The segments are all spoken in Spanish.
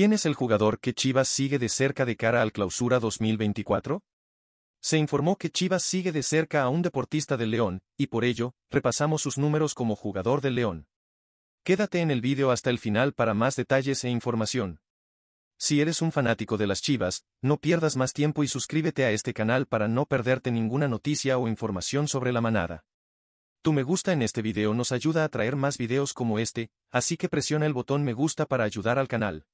¿Quién es el jugador que Chivas sigue de cerca de cara al clausura 2024? Se informó que Chivas sigue de cerca a un deportista del León, y por ello, repasamos sus números como jugador del León. Quédate en el vídeo hasta el final para más detalles e información. Si eres un fanático de las Chivas, no pierdas más tiempo y suscríbete a este canal para no perderte ninguna noticia o información sobre la manada. Tu me gusta en este video nos ayuda a traer más videos como este, así que presiona el botón me gusta para ayudar al canal.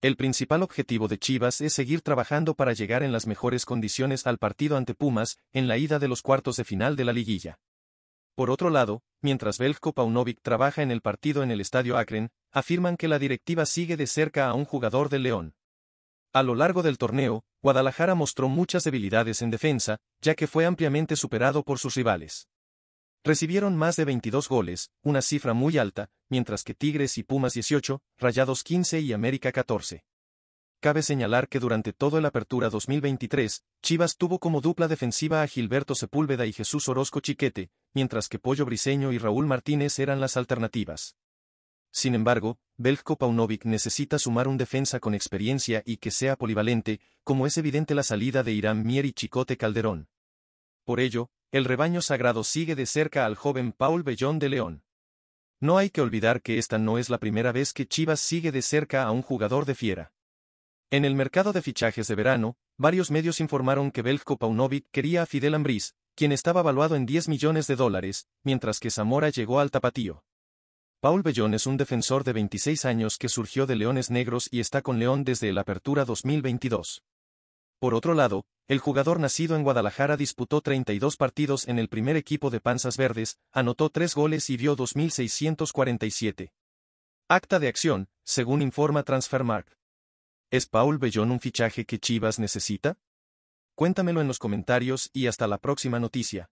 El principal objetivo de Chivas es seguir trabajando para llegar en las mejores condiciones al partido ante Pumas, en la ida de los cuartos de final de la liguilla. Por otro lado, mientras Belko Paunovic trabaja en el partido en el estadio Akron, afirman que la directiva sigue de cerca a un jugador del León. A lo largo del torneo, Guadalajara mostró muchas debilidades en defensa, ya que fue ampliamente superado por sus rivales. Recibieron más de 22 goles, una cifra muy alta, mientras que Tigres y Pumas 18, Rayados 15 y América 14. Cabe señalar que durante todo el Apertura 2023, Chivas tuvo como dupla defensiva a Gilberto Sepúlveda y Jesús Orozco Chiquete, mientras que Pollo Briseño y Raúl Martínez eran las alternativas. Sin embargo, Belko Paunovic necesita sumar un defensa con experiencia y que sea polivalente, como es evidente la salida de Irán Mier y Chicote Calderón. Por ello, el rebaño sagrado sigue de cerca al joven Paul Bellón de León. No hay que olvidar que esta no es la primera vez que Chivas sigue de cerca a un jugador de fiera. En el mercado de fichajes de verano, varios medios informaron que Belko Paunovic quería a Fidel Ambriz, quien estaba valuado en 10 millones de dólares, mientras que Zamora llegó al tapatío. Paul Bellón es un defensor de 26 años que surgió de Leones Negros y está con León desde la apertura 2022. Por otro lado, el jugador nacido en Guadalajara disputó 32 partidos en el primer equipo de Panzas Verdes, anotó 3 goles y dio 2.647. Acta de acción, según informa Transfermarkt. ¿Es Paul Bellón un fichaje que Chivas necesita? Cuéntamelo en los comentarios y hasta la próxima noticia.